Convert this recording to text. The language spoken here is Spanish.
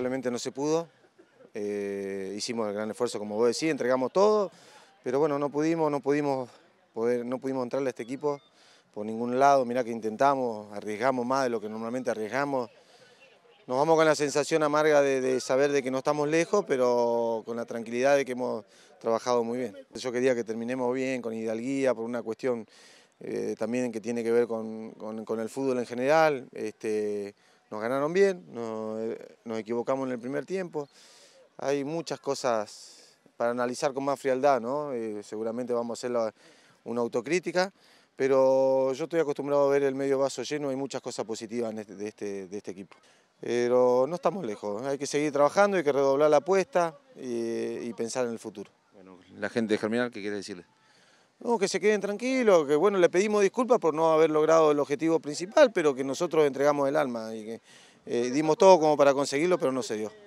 lamentablemente no se pudo. Eh, hicimos el gran esfuerzo, como vos decís, entregamos todo, pero bueno, no pudimos, no pudimos, poder, no pudimos entrarle a este equipo por ningún lado. Mirá que intentamos, arriesgamos más de lo que normalmente arriesgamos. Nos vamos con la sensación amarga de, saber de que no estamos lejos, pero con la tranquilidad de que hemos trabajado muy bien. Yo quería que terminemos bien, con hidalguía, por una cuestión eh, también que tiene que ver con, el fútbol en general. Este, nos ganaron bien, nos equivocamos en el primer tiempo. Hay muchas cosas para analizar con más frialdad, ¿no? Eh, seguramente vamos a hacer una autocrítica, pero yo estoy acostumbrado a ver el medio vaso lleno, hay muchas cosas positivas este, de, este, de, este, equipo. Pero no estamos lejos, ¿eh? hay que seguir trabajando, hay que redoblar la apuesta y, pensar en el futuro. Bueno, la gente de Germinal, ¿qué quiere decirle? No, que se queden tranquilos, que bueno, le pedimos disculpas por no haber logrado el objetivo principal, pero que nosotros entregamos el alma y que eh, dimos todo como para conseguirlo, pero no se dio.